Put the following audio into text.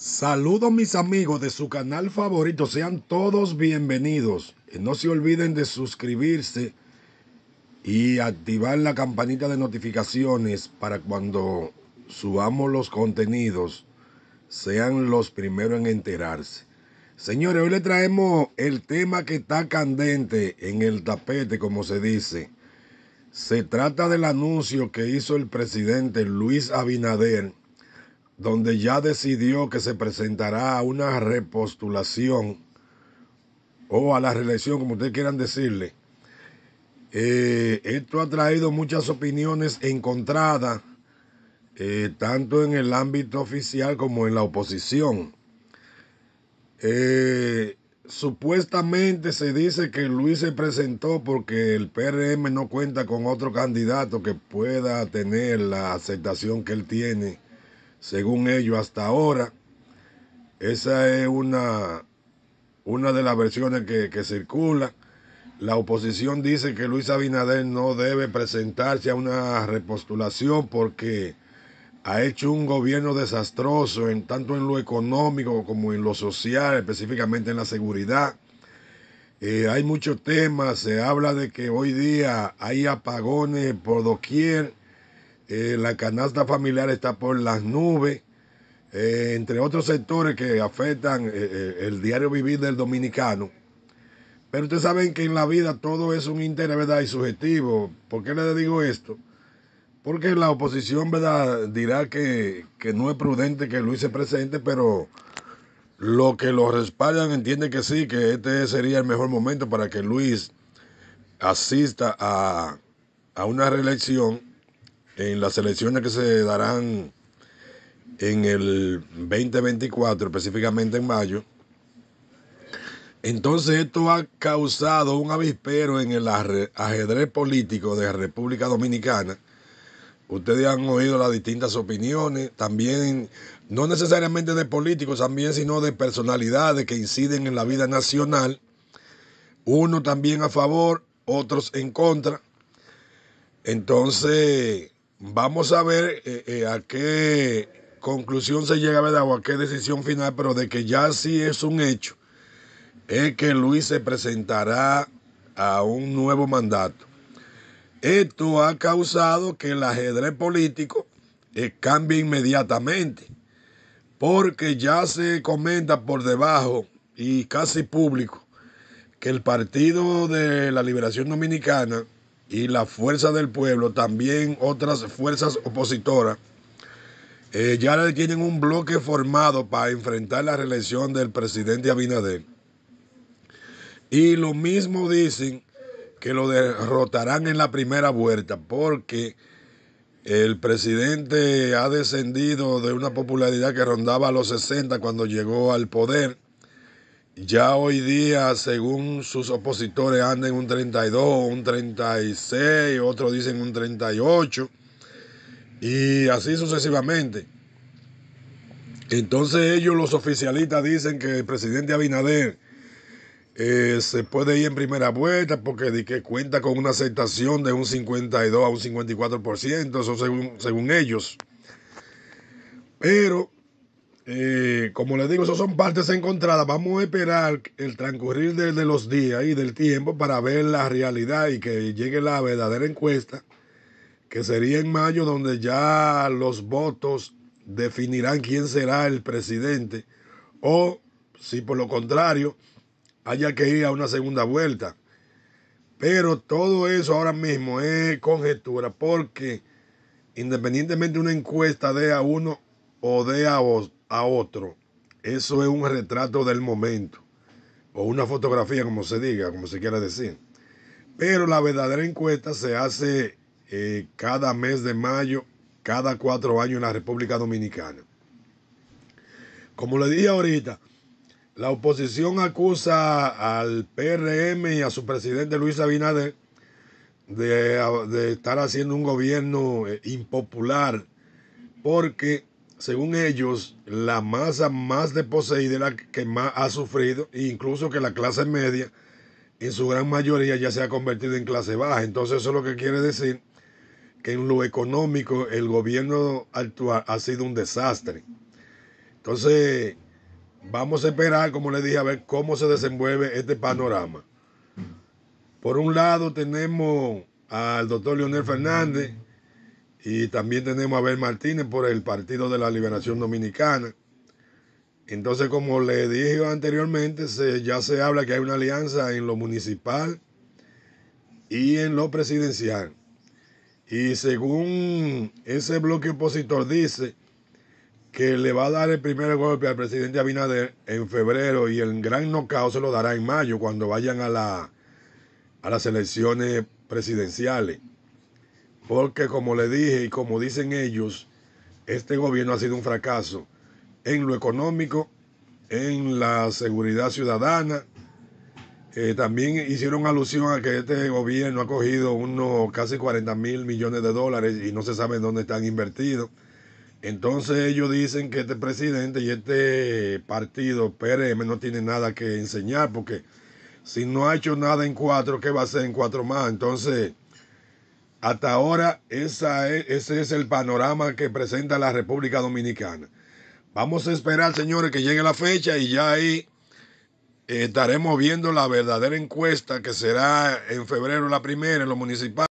Saludos mis amigos de su canal favorito, sean todos bienvenidos. Eh, no se olviden de suscribirse y activar la campanita de notificaciones para cuando subamos los contenidos sean los primeros en enterarse. Señores, hoy le traemos el tema que está candente en el tapete, como se dice. Se trata del anuncio que hizo el presidente Luis Abinader donde ya decidió que se presentará a una repostulación o a la reelección, como ustedes quieran decirle. Eh, esto ha traído muchas opiniones encontradas, eh, tanto en el ámbito oficial como en la oposición. Eh, supuestamente se dice que Luis se presentó porque el PRM no cuenta con otro candidato que pueda tener la aceptación que él tiene según ellos hasta ahora. Esa es una, una de las versiones que, circula. La oposición dice que Luis Abinader no debe presentarse a una repostulación porque ha hecho un gobierno desastroso en tanto en lo económico como en lo social, específicamente en la seguridad. Eh, hay muchos temas, se habla de que hoy día hay apagones por doquier, eh, la canasta familiar está por las nubes, eh, entre otros sectores que afectan eh, el diario vivir del dominicano. Pero ustedes saben que en la vida todo es un interés, ¿verdad? Y subjetivo. ¿Por qué les digo esto? Porque la oposición, ¿verdad? Dirá que, no es prudente que Luis se presente, pero lo que lo respaldan entiende que sí, que este sería el mejor momento para que Luis asista a, a una reelección en las elecciones que se darán en el 2024, específicamente en mayo. Entonces esto ha causado un avispero en el ajedrez político de la República Dominicana. Ustedes han oído las distintas opiniones, también no necesariamente de políticos, también sino de personalidades que inciden en la vida nacional. Uno también a favor, otros en contra. Entonces, Vamos a ver eh, eh, a qué conclusión se llega, ¿verdad? O a qué decisión final, pero de que ya sí es un hecho, es que Luis se presentará a un nuevo mandato. Esto ha causado que el ajedrez político eh, cambie inmediatamente, porque ya se comenta por debajo y casi público que el Partido de la Liberación Dominicana y la Fuerza del Pueblo, también otras fuerzas opositoras, eh, ya tienen un bloque formado para enfrentar la reelección del presidente Abinader. Y lo mismo dicen que lo derrotarán en la primera vuelta, porque el presidente ha descendido de una popularidad que rondaba los 60 cuando llegó al poder ya hoy día, según sus opositores, anda en un 32, un 36, otros dicen un 38, y así sucesivamente. Entonces ellos, los oficialistas, dicen que el presidente Abinader eh, se puede ir en primera vuelta porque que cuenta con una aceptación de un 52 a un 54%, eso según, según ellos. Pero eh, como les digo, esas son partes encontradas. Vamos a esperar el transcurrir de, de, los días y del tiempo para ver la realidad y que llegue la verdadera encuesta, que sería en mayo donde ya los votos definirán quién será el presidente o si por lo contrario haya que ir a una segunda vuelta. Pero todo eso ahora mismo es conjetura porque independientemente de una encuesta de a uno o de a otro, a otro, eso es un retrato del momento, o una fotografía, como se diga, como se quiera decir. Pero la verdadera encuesta se hace eh, cada mes de mayo, cada cuatro años en la República Dominicana. Como le dije ahorita, la oposición acusa al PRM y a su presidente Luis Abinader de, de estar haciendo un gobierno eh, impopular porque según ellos, la masa más desposeída es la que más ha sufrido, e incluso que la clase media, en su gran mayoría, ya se ha convertido en clase baja. Entonces, eso es lo que quiere decir que en lo económico el gobierno actual ha sido un desastre. Entonces, vamos a esperar, como les dije, a ver cómo se desenvuelve este panorama. Por un lado tenemos al doctor Leonel Fernández, y también tenemos a Abel Martínez por el Partido de la Liberación Dominicana. Entonces, como le dije anteriormente, ya se habla que hay una alianza en lo municipal y en lo presidencial. Y según ese bloque opositor dice que le va a dar el primer golpe al presidente Abinader en febrero y el gran nocao se lo dará en mayo cuando vayan a, la, a las elecciones presidenciales. Porque como le dije y como dicen ellos, este gobierno ha sido un fracaso en lo económico, en la seguridad ciudadana. Eh, también hicieron alusión a que este gobierno ha cogido unos casi 40 mil millones de dólares y no se sabe dónde están invertidos. Entonces ellos dicen que este presidente y este partido PRM no tiene nada que enseñar porque si no ha hecho nada en cuatro, ¿qué va a hacer en cuatro más? Entonces hasta ahora esa e, ese es el panorama que presenta la República Dominicana. Vamos a esperar, señores, que llegue la fecha y ya ahí eh, estaremos viendo la verdadera encuesta que será en febrero la primera en los municipales.